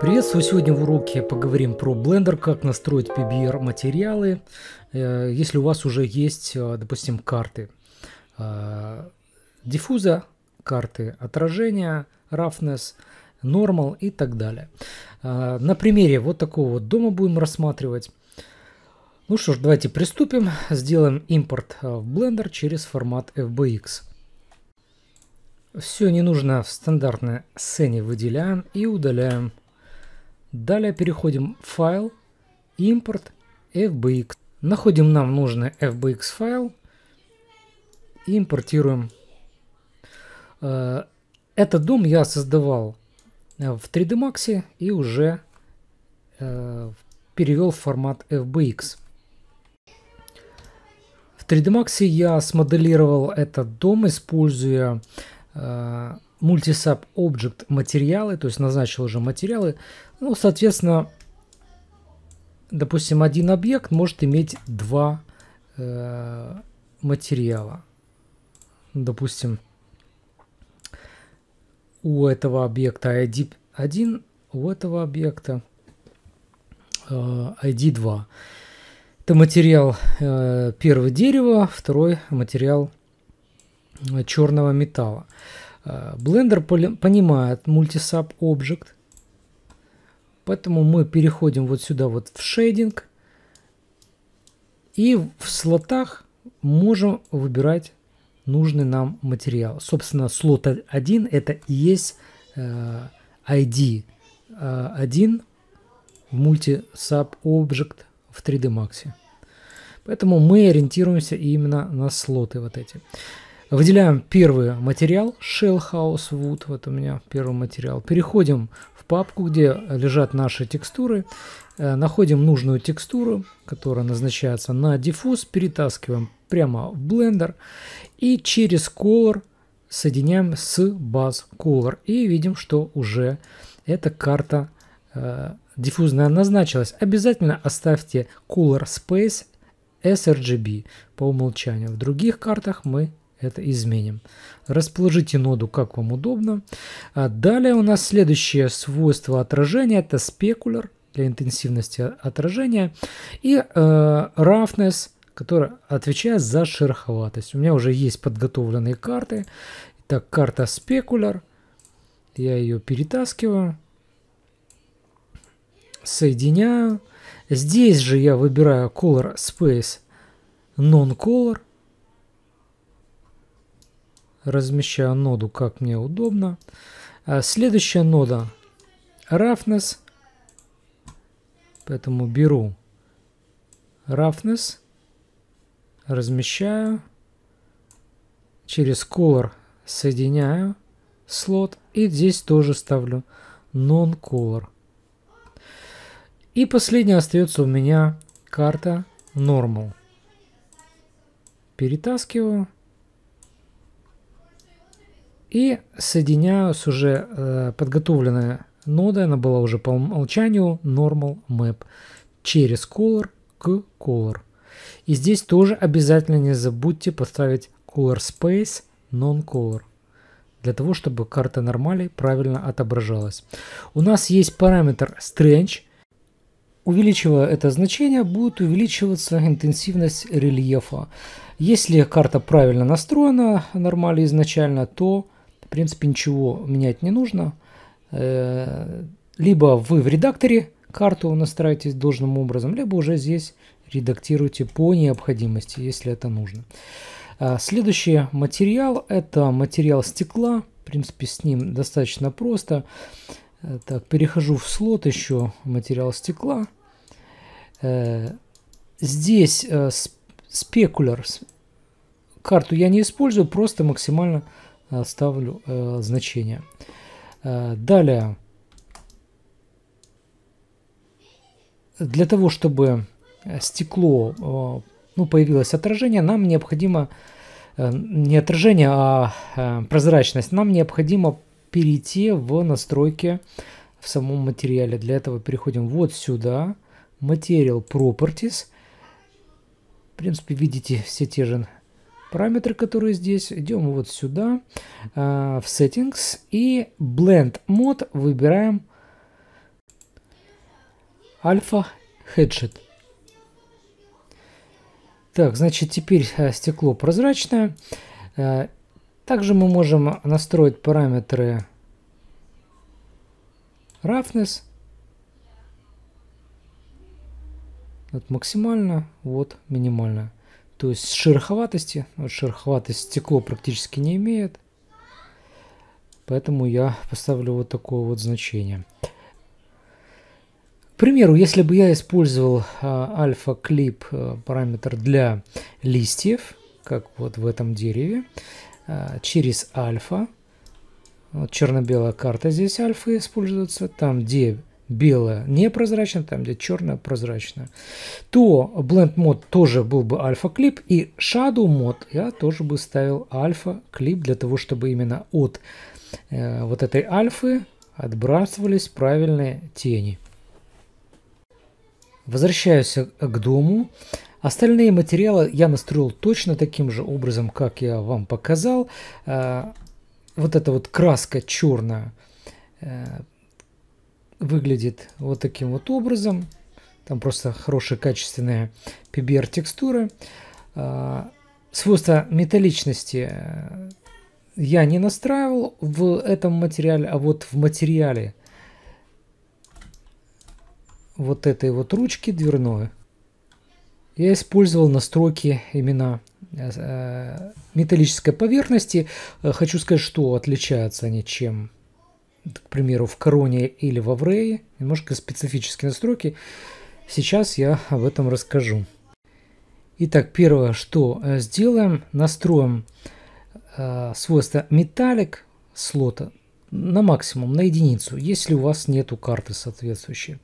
Приветствую! Сегодня в уроке поговорим про Blender, как настроить PBR материалы, э, если у вас уже есть, э, допустим, карты э, диффуза, карты отражения, roughness, normal и так далее. На примере вот такого вот дома будем рассматривать. Ну что ж, давайте приступим. Сделаем импорт в Blender через формат FBX. Все не нужно в стандартной сцене выделяем и удаляем. Далее переходим в файл, импорт, fbx. Находим нам нужный fbx файл и импортируем. Э, этот дом я создавал э, в 3D Max и уже э, перевел в формат FBX. В 3D Max я смоделировал этот дом, используя multisub э, object материалы, то есть назначил уже материалы. Ну, соответственно, допустим, один объект может иметь два э, материала. Допустим, у этого объекта ID 1, у этого объекта э, ID 2. Это материал э, первый дерево, второй материал черного металла. Э, Blender понимает Multisub Object, поэтому мы переходим вот сюда вот в шейдинг и в слотах можем выбирать нужный нам материал. Собственно, слот 1 это и есть ID э, 1 э, в Multisub Object в 3D Max. Поэтому мы ориентируемся именно на слоты вот эти. Выделяем первый материал, Shell House Wood, вот у меня первый материал. Переходим в папку, где лежат наши текстуры. Э, находим нужную текстуру, которая назначается на диффуз, перетаскиваем прямо в Blender и через Color соединяем с Buzz Color. И видим, что уже эта карта э, диффузная назначилась. Обязательно оставьте Color Space sRGB по умолчанию. В других картах мы это изменим. Расположите ноду как вам удобно. А далее у нас следующее свойство отражения – это Specular для интенсивности отражения и э, roughness, которая отвечает за шероховатость. У меня уже есть подготовленные карты. Итак, карта Specular. Я ее перетаскиваю, соединяю. Здесь же я выбираю Color Space Non-Color – Размещаю ноду, как мне удобно. А, следующая нода roughness. Поэтому беру roughness, размещаю, через color соединяю слот и здесь тоже ставлю non-color. И последняя остается у меня карта normal. Перетаскиваю. И соединяю с уже э, подготовленной нодой, она была уже по умолчанию normal map, через color к color. И здесь тоже обязательно не забудьте поставить color space non-color для того, чтобы карта нормалей правильно отображалась. У нас есть параметр strange. Увеличивая это значение, будет увеличиваться интенсивность рельефа. Если карта правильно настроена нормально изначально, то в принципе, ничего менять не нужно. Э, либо вы в редакторе карту настраиваетесь должным образом, либо уже здесь редактируете по необходимости, если это нужно. А следующий материал – это материал стекла. В принципе, с ним достаточно просто. Э, так, перехожу в слот еще материал стекла. Э, здесь спекуляр. Карту я не использую, просто максимально Э, ставлю э, значение. Э, далее, для того, чтобы э, стекло, э, ну, появилось отражение, нам необходимо, э, не отражение, а э, прозрачность, нам необходимо перейти в настройки в самом материале. Для этого переходим вот сюда, Material Properties. В принципе, видите все те же Параметры, которые здесь, идем вот сюда, э, в Settings и Blend Mode выбираем Alpha Headshot. Так, значит, теперь э, стекло прозрачное. Э, также мы можем настроить параметры roughness. Вот максимально, вот минимально. То есть шероховатости. Вот шероховатость стекло практически не имеет. Поэтому я поставлю вот такое вот значение. К примеру, если бы я использовал а, альфа-клип а, параметр для листьев, как вот в этом дереве, а, через альфа, вот черно-белая карта здесь альфа используется, там где белое непрозрачно, там где черное прозрачное, то Blend мод тоже был бы альфа-клип, и Shadow мод я тоже бы ставил альфа-клип для того, чтобы именно от э, вот этой альфы отбрасывались правильные тени. Возвращаюсь к дому. Остальные материалы я настроил точно таким же образом, как я вам показал. Э, вот эта вот краска черная э, выглядит вот таким вот образом. Там просто хорошая качественная PBR текстура. А, свойства металличности э, я не настраивал в этом материале, а вот в материале вот этой вот ручки дверной я использовал настройки именно э, э, металлической поверхности. Хочу сказать, что отличаются они чем к примеру, в Короне или в Аврее, немножко специфические настройки. Сейчас я об этом расскажу. Итак, первое, что э, сделаем, настроим э, свойство металлик слота на максимум, на единицу, если у вас нету карты соответствующей.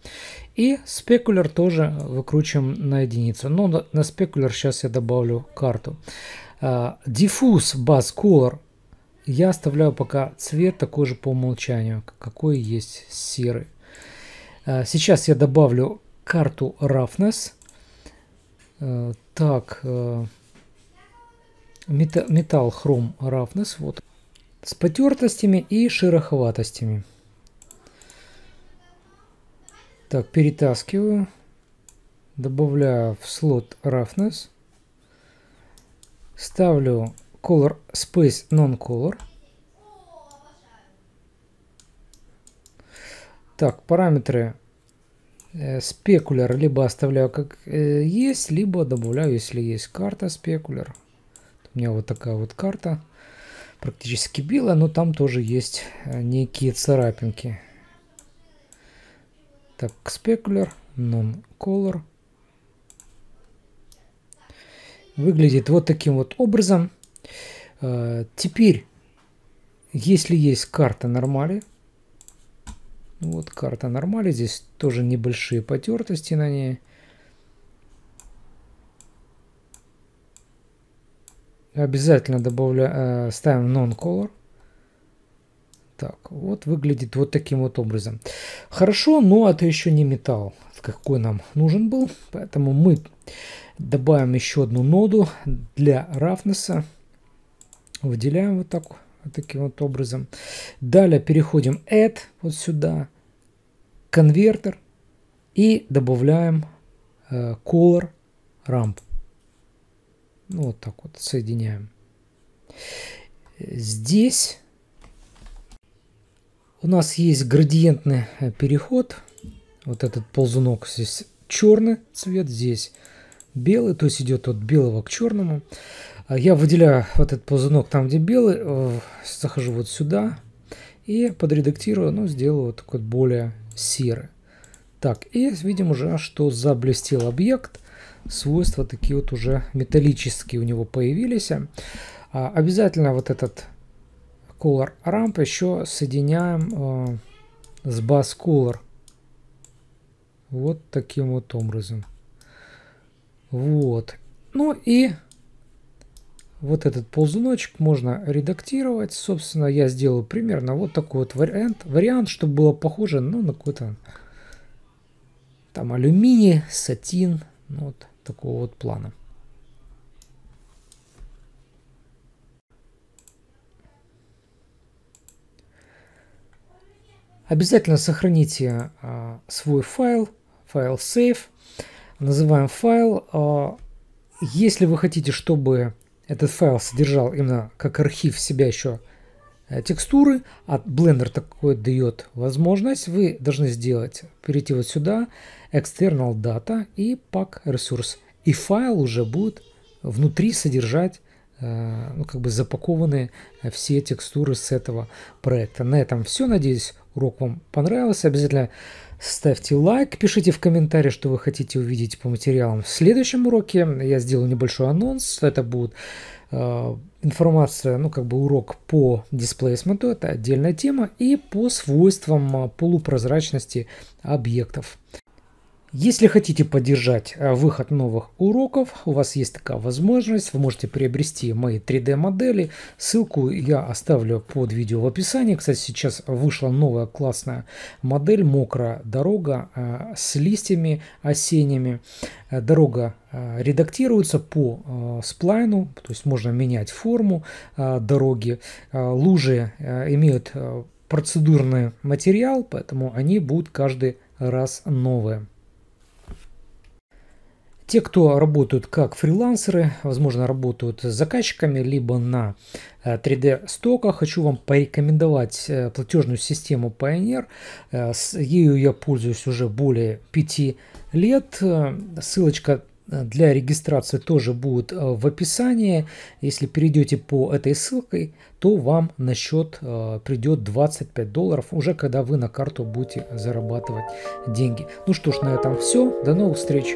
И спекуляр тоже выкручиваем на единицу. Но на спекуляр сейчас я добавлю карту. Э, диффуз Buzz Color я оставляю пока цвет такой же по умолчанию, какой есть серый. А, сейчас я добавлю карту Roughness. А, так, а, металл хром Roughness, вот, с потертостями и шероховатостями. Так, перетаскиваю, добавляю в слот Roughness, ставлю color space non-color. Так, параметры э, спекуляр либо оставляю как э, есть, либо добавляю, если есть карта спекуляр. У меня вот такая вот карта, практически белая, но там тоже есть э, некие царапинки. Так, спекуляр, non-color. Выглядит вот таким вот образом. Э, теперь, если есть карта нормали, ну вот карта нормали, здесь тоже небольшие потертости на ней. Обязательно добавляю, э, ставим non-color. Так, вот выглядит вот таким вот образом. Хорошо, но это еще не металл, какой нам нужен был. Поэтому мы добавим еще одну ноду для рафнеса. Выделяем вот так, вот таким вот образом. Далее переходим add вот сюда, конвертер и добавляем э, color ramp. Ну, вот так вот соединяем. Здесь у нас есть градиентный э, переход. Вот этот ползунок здесь черный цвет, здесь белый, то есть идет от белого к черному. А я выделяю вот этот ползунок там, где белый, э, захожу вот сюда и подредактирую, ну, сделаю вот такой более серый. Так, и видим уже, что заблестел объект, свойства такие вот уже металлические у него появились. А, обязательно вот этот color ramp еще соединяем э, с bus color. Вот таким вот образом. Вот. Ну и вот этот ползуночек можно редактировать. Собственно, я сделал примерно вот такой вот вариант, вариант чтобы было похоже ну, на какой-то там алюминий, сатин, ну, вот такого вот плана. Обязательно сохраните э, свой файл, файл save, называем файл. Э, если вы хотите, чтобы этот файл содержал именно как архив в себя еще э, текстуры, а Blender такой дает возможность. Вы должны сделать, перейти вот сюда, External Data и Pack Resource. И файл уже будет внутри содержать э, ну, как бы запакованы э, все текстуры с этого проекта. На этом все. Надеюсь, урок вам понравился. Обязательно Ставьте лайк, пишите в комментарии, что вы хотите увидеть по материалам в следующем уроке. Я сделаю небольшой анонс. Это будет э, информация, ну как бы урок по дисплейсменту, это отдельная тема, и по свойствам э, полупрозрачности объектов. Если хотите поддержать э, выход новых уроков, у вас есть такая возможность. Вы можете приобрести мои 3D модели. Ссылку я оставлю под видео в описании. Кстати, сейчас вышла новая классная модель «Мокрая дорога» э, с листьями осенними. Э, дорога редактируется по сплайну, то есть можно менять форму дороги. Лужи имеют процедурный материал, поэтому они будут каждый раз новые. Те, кто работают как фрилансеры, возможно, работают с заказчиками, либо на 3D-стока, э, хочу вам порекомендовать э, платежную систему Pioneer. Э, с ею я пользуюсь уже более 5 лет. Ссылочка для регистрации тоже будет в описании. Если перейдете по этой ссылке, то вам на счет придет 25 долларов, уже когда вы на карту будете зарабатывать деньги. Ну что ж, на этом все. До новых встреч!